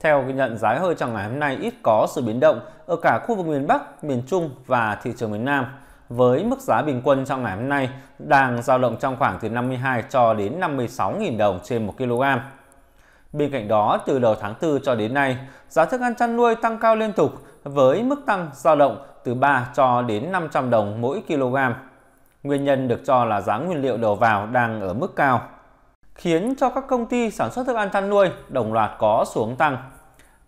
theo ghi nhận, giá hơi trong ngày hôm nay ít có sự biến động ở cả khu vực miền Bắc, miền Trung và thị trường miền Nam với mức giá bình quân trong ngày hôm nay đang dao động trong khoảng từ 52 cho đến 56.000 đồng trên 1 kg. Bên cạnh đó, từ đầu tháng 4 cho đến nay, giá thức ăn chăn nuôi tăng cao liên tục với mức tăng dao động từ 3 cho đến 500 đồng mỗi kg. Nguyên nhân được cho là giá nguyên liệu đầu vào đang ở mức cao khiến cho các công ty sản xuất thức ăn chăn nuôi đồng loạt có xuống tăng.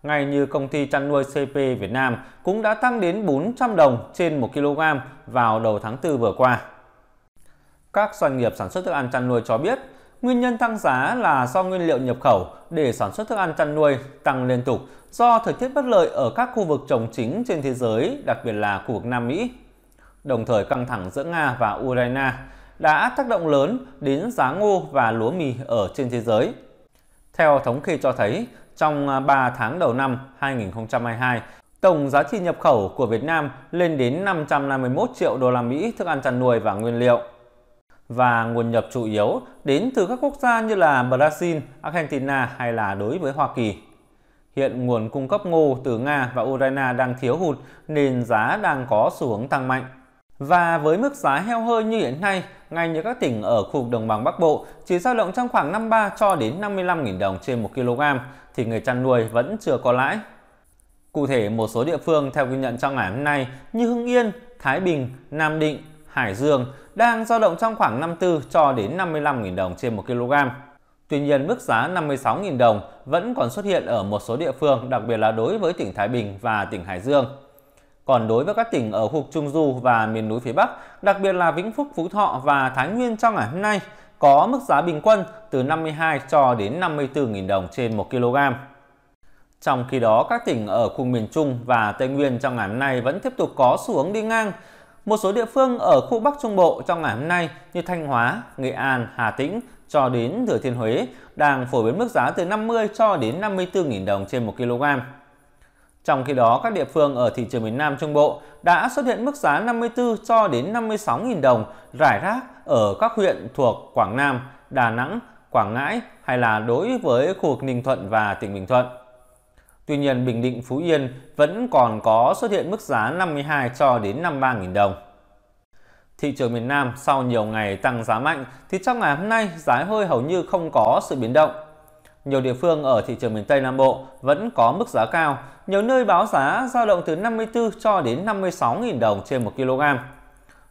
Ngay như công ty chăn nuôi CP Việt Nam cũng đã tăng đến 400 đồng trên 1 kg vào đầu tháng 4 vừa qua. Các doanh nghiệp sản xuất thức ăn chăn nuôi cho biết, nguyên nhân tăng giá là do nguyên liệu nhập khẩu để sản xuất thức ăn chăn nuôi tăng liên tục do thời tiết bất lợi ở các khu vực trồng chính trên thế giới, đặc biệt là khu vực Nam Mỹ. Đồng thời căng thẳng giữa Nga và Ukraine đã tác động lớn đến giá ngô và lúa mì ở trên thế giới. Theo thống kê cho thấy, trong 3 tháng đầu năm 2022, tổng giá trị nhập khẩu của Việt Nam lên đến 551 triệu đô la Mỹ thức ăn chăn nuôi và nguyên liệu. Và nguồn nhập chủ yếu đến từ các quốc gia như là Brazil, Argentina hay là đối với Hoa Kỳ. Hiện nguồn cung cấp ngô từ Nga và Ukraine đang thiếu hụt nên giá đang có xu hướng tăng mạnh. Và với mức giá heo hơi như hiện nay, ngay như các tỉnh ở khu vực đồng bằng Bắc Bộ chỉ dao động trong khoảng 53 cho đến 55.000 đồng trên 1 kg thì người chăn nuôi vẫn chưa có lãi. Cụ thể, một số địa phương theo ghi nhận trong ngày hôm nay như Hưng Yên, Thái Bình, Nam Định, Hải Dương đang dao động trong khoảng 54 cho đến 55.000 đồng trên 1 kg. Tuy nhiên, mức giá 56.000 đồng vẫn còn xuất hiện ở một số địa phương, đặc biệt là đối với tỉnh Thái Bình và tỉnh Hải Dương. Còn đối với các tỉnh ở khu vực Trung Du và miền núi phía Bắc, đặc biệt là Vĩnh Phúc, Phú Thọ và Thái Nguyên trong ngày hôm nay có mức giá bình quân từ 52 cho đến 54.000 đồng trên 1 kg. Trong khi đó, các tỉnh ở khu miền Trung và Tây Nguyên trong ngày hôm nay vẫn tiếp tục có xu hướng đi ngang. Một số địa phương ở khu Bắc Trung Bộ trong ngày hôm nay như Thanh Hóa, Nghệ An, Hà Tĩnh cho đến Thừa Thiên Huế đang phổ biến mức giá từ 50 cho đến 54.000 đồng trên 1 kg. Trong khi đó, các địa phương ở thị trường miền Nam Trung Bộ đã xuất hiện mức giá 54 cho đến 56.000 đồng rải rác ở các huyện thuộc Quảng Nam, Đà Nẵng, Quảng Ngãi hay là đối với khu vực Ninh Thuận và tỉnh Bình Thuận. Tuy nhiên, Bình Định, Phú Yên vẫn còn có xuất hiện mức giá 52 cho đến 53.000 đồng. Thị trường miền Nam sau nhiều ngày tăng giá mạnh thì trong ngày hôm nay giá hơi hầu như không có sự biến động. Nhiều địa phương ở thị trường miền Tây Nam Bộ vẫn có mức giá cao, nhiều nơi báo giá dao động từ 54 cho đến 56.000 đồng trên 1 kg.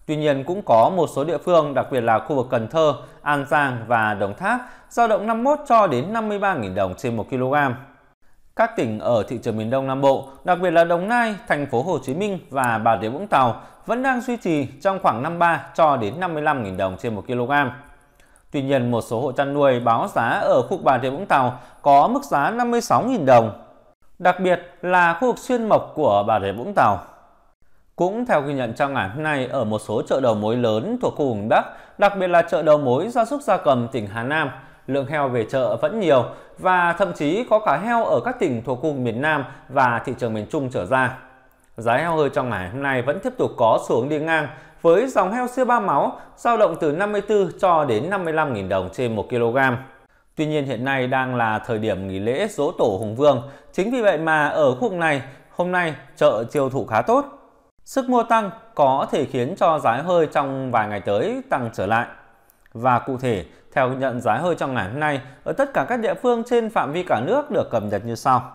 Tuy nhiên cũng có một số địa phương, đặc biệt là khu vực Cần Thơ, An Giang và Đồng Tháp, dao động 51 cho đến 53.000 đồng trên 1 kg. Các tỉnh ở thị trường miền Đông Nam Bộ, đặc biệt là Đồng Nai, thành phố Hồ Chí Minh và Bà Rịa Vũng Tàu vẫn đang duy trì trong khoảng 53 cho đến 55.000 đồng trên 1 kg. Tuy nhiên, một số hộ chăn nuôi báo giá ở khu vực Bà Rịa Vũng Tàu có mức giá 56.000 đồng, đặc biệt là khu vực xuyên mộc của Bà Rịa Vũng Tàu. Cũng theo ghi nhận trong ngày hôm nay, ở một số chợ đầu mối lớn thuộc khu vùng Bắc, đặc biệt là chợ đầu mối gia súc gia cầm tỉnh Hà Nam, lượng heo về chợ vẫn nhiều và thậm chí có cả heo ở các tỉnh thuộc khu miền Nam và thị trường miền Trung trở ra. Giá heo hơi trong ngày hôm nay vẫn tiếp tục có xuống đi ngang với dòng heo sữa ba máu dao động từ 54 cho đến 55.000 đồng trên 1 kg. Tuy nhiên hiện nay đang là thời điểm nghỉ lễ dỗ tổ Hùng Vương, chính vì vậy mà ở khu vực này hôm nay chợ tiêu thụ khá tốt. Sức mua tăng có thể khiến cho giá hơi trong vài ngày tới tăng trở lại. Và cụ thể, theo nhận giá hơi trong ngày hôm nay, ở tất cả các địa phương trên phạm vi cả nước được cập nhật như sau.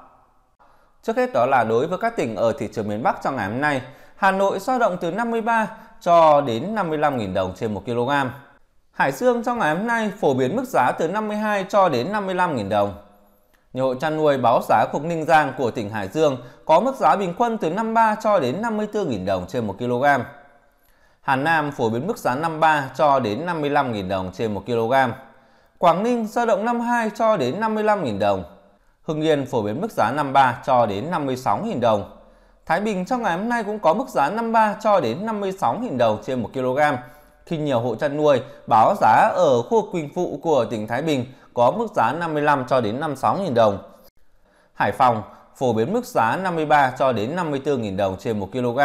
Trước hết đó là đối với các tỉnh ở thị trường miền Bắc trong ngày hôm nay, Hà Nội dao động từ 53 cho đến 55.000 đồng trên 1 kg. Hải dương trong ngày hôm nay phổ biến mức giá từ 52 cho đến 55.000 đồng. Nhiều hộ chăn nuôi báo giá cục Ninh Giang của tỉnh Hải Dương có mức giá bình quân từ 53 cho đến 54.000 đồng trên 1 kg. Hà Nam phổ biến mức giá 53 cho đến 55.000 đồng trên 1 kg. Quảng Ninh dao động 52 cho đến 55.000 đồng. Hưng Yên phổ biến mức giá 53 cho đến 56.000 đồng. Thái Bình trong ngày hôm nay cũng có mức giá 53 cho đến 56.000 đồng trên 1 kg khi nhiều hộ chăn nuôi báo giá ở khu Quỳnh Phụ của tỉnh Thái Bình có mức giá 55 cho đến 56.000 đồng. Hải Phòng phổ biến mức giá 53 cho đến 54.000 đồng trên 1 kg.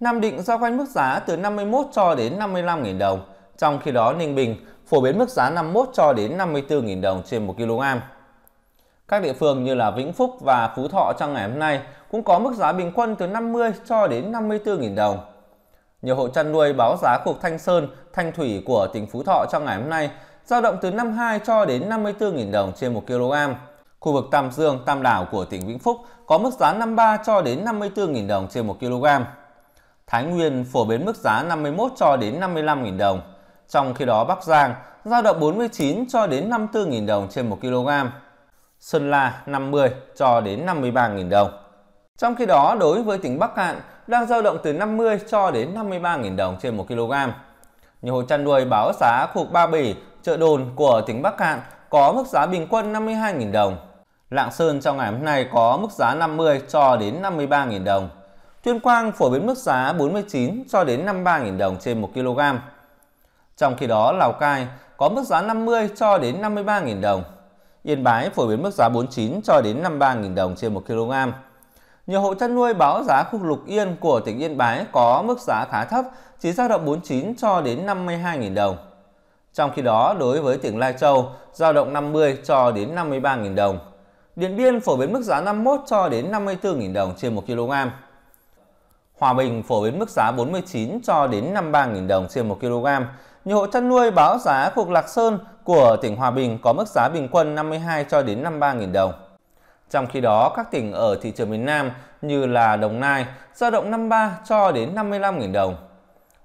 Nam Định giao quanh mức giá từ 51 cho đến 55.000 đồng, trong khi đó Ninh Bình phổ biến mức giá 51 cho đến 54.000 đồng trên 1 kg. Các địa phương như là Vĩnh Phúc và Phú Thọ trong ngày hôm nay cũng có mức giá bình quân từ 50 cho đến 54.000 đồng. Nhiều hộ chăn nuôi báo giá cục Thanh Sơn, Thanh Thủy của tỉnh Phú Thọ trong ngày hôm nay dao động từ 52 cho đến 54.000 đồng trên 1 kg. Khu vực Tam Dương, Tam Đảo của tỉnh Vĩnh Phúc có mức giá 53 cho đến 54.000 đồng trên 1 kg. Thái Nguyên phổ biến mức giá 51 cho đến 55.000 đồng. Trong khi đó Bắc Giang dao động 49 cho đến 54.000 đồng trên 1 kg. Sơn La 50 cho đến 53.000 đồng. Trong khi đó, đối với tỉnh Bắc Cạn, đang dao động từ 50 cho đến 53.000 đồng trên 1 kg. Nhiều chăn nuôi báo giá khu Ba Bỉ, chợ đồn của tỉnh Bắc Cạn có mức giá bình quân 52.000 đồng. Lạng Sơn trong ngày hôm nay có mức giá 50 cho đến 53.000 đồng. Tuyên Quang phổ biến mức giá 49 cho đến 53.000 đồng trên 1 kg. Trong khi đó, Lào Cai có mức giá 50 cho đến 53.000 đồng. Yên Bái phổ biến mức giá 49 cho đến 53.000 đồng trên 1 kg. Nhiều hộ chăn nuôi báo giá khu lục yên của tỉnh Yên Bái có mức giá khá thấp, chỉ dao động 49 cho đến 52.000 đồng. Trong khi đó, đối với tỉnh Lai Châu, dao động 50 cho đến 53.000 đồng. Điện Biên phổ biến mức giá 51 cho đến 54.000 đồng trên 1 kg. Hòa Bình phổ biến mức giá 49 cho đến 53.000 đồng trên 1 kg. Nhiều hộ chăn nuôi báo giá cuộc Lạc Sơn của tỉnh Hòa Bình có mức giá bình quân 52 cho đến 53.000 đồng. Trong khi đó, các tỉnh ở thị trường miền Nam như là Đồng Nai dao động 53 cho đến 55.000 đồng.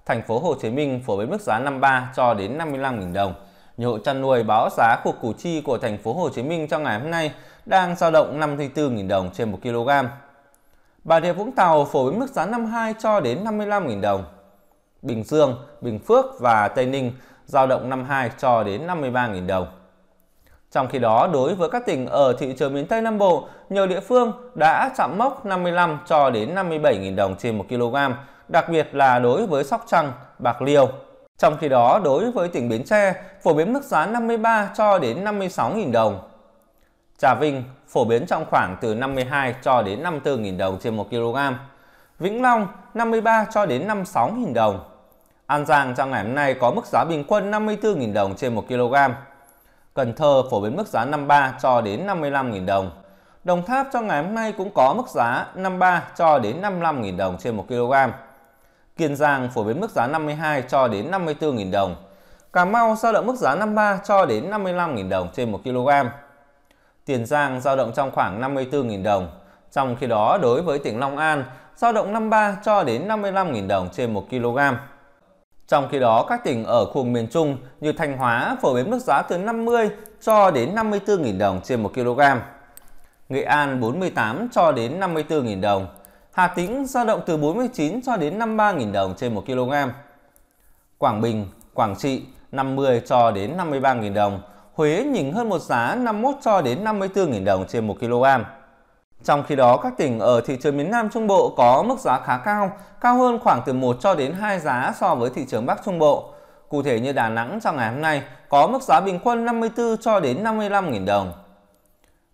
Thành phố Hồ Chí Minh phổ biến mức giá 53 cho đến 55.000 đồng. Nhiều hộ chăn nuôi báo giá của củ chi của thành phố Hồ Chí Minh trong ngày hôm nay đang dao động 54.000 đồng trên 1 kg. Bà Rịa Vũng Tàu phổ biến mức giá 52 cho đến 55.000 đồng. Bình Dương, Bình Phước và Tây Ninh giao động 52 cho đến 53.000 đồng. Trong khi đó, đối với các tỉnh ở thị trường miền Tây Nam Bộ, nhiều địa phương đã chạm mốc 55 cho đến 57.000 đồng trên 1 kg, đặc biệt là đối với Sóc Trăng, Bạc Liêu. Trong khi đó, đối với tỉnh Bến Tre, phổ biến mức giá 53 cho đến 56.000 đồng. Trà Vinh phổ biến trong khoảng từ 52 cho đến 54.000 đồng trên 1 kg. Vĩnh Long 53 cho đến 56.000 đồng. An Giang trong ngày hôm nay có mức giá bình quân 54.000 đồng trên 1 kg. Cần Thơ phổ biến mức giá 53 cho đến 55.000 đồng. Đồng Tháp trong ngày hôm nay cũng có mức giá 53 cho đến 55.000 đồng trên 1 kg. Kiên Giang phổ biến mức giá 52 cho đến 54.000 đồng. Cà Mau giao động mức giá 53 cho đến 55.000 đồng trên 1 kg. Tiền Giang giao động trong khoảng 54.000 đồng. Trong khi đó đối với tỉnh Long An giao động 53 cho đến 55.000 đồng trên 1 kg. Trong khi đó, các tỉnh ở khu miền Trung như Thanh Hóa phổ biến mức giá từ 50 cho đến 54.000 đồng trên 1 kg. Nghệ An 48 cho đến 54.000 đồng. Hà Tĩnh dao động từ 49 cho đến 53.000 đồng trên 1 kg. Quảng Bình, Quảng Trị 50 cho đến 53.000 đồng. Huế nhỉnh hơn một giá 51 cho đến 54.000 đồng trên 1 kg. Trong khi đó, các tỉnh ở thị trường miền Nam Trung Bộ có mức giá khá cao, cao hơn khoảng từ 1 cho đến 2 giá so với thị trường Bắc Trung Bộ. Cụ thể như Đà Nẵng trong ngày hôm nay có mức giá bình quân 54 cho đến 55.000 đồng.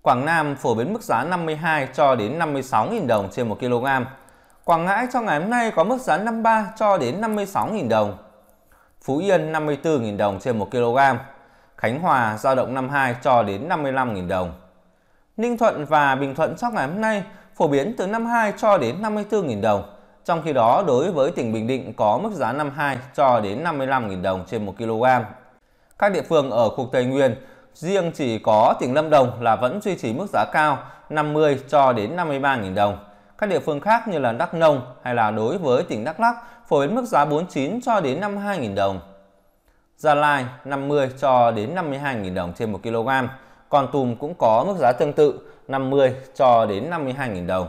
Quảng Nam phổ biến mức giá 52 cho đến 56.000 đồng trên 1 kg. Quảng Ngãi trong ngày hôm nay có mức giá 53 cho đến 56.000 đồng. Phú Yên 54.000 đồng trên 1 kg. Khánh Hòa giao động 52 cho đến 55.000 đồng. Ninh Thuận và Bình Thuận trong ngày hôm nay phổ biến từ 52 cho đến 54.000 đồng. Trong khi đó, đối với tỉnh Bình Định có mức giá 52 cho đến 55.000 đồng trên 1 kg. Các địa phương ở khu Tây Nguyên, riêng chỉ có tỉnh Lâm Đồng là vẫn duy trì mức giá cao 50 cho đến 53.000 đồng. Các địa phương khác như là Đắk Nông hay là đối với tỉnh Đắk Lắk phổ biến mức giá 49 cho đến 52.000 đồng. Gia Lai 50 cho đến 52.000 đồng trên 1 kg còn Tum cũng có mức giá tương tự 50 cho đến 52.000 đồng.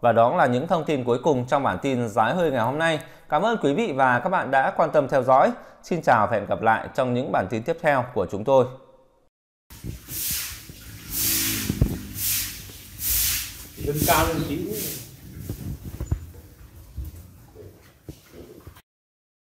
Và đó là những thông tin cuối cùng trong bản tin giá hơi ngày hôm nay. Cảm ơn quý vị và các bạn đã quan tâm theo dõi. Xin chào và hẹn gặp lại trong những bản tin tiếp theo của chúng tôi. Lên cao lên xíu.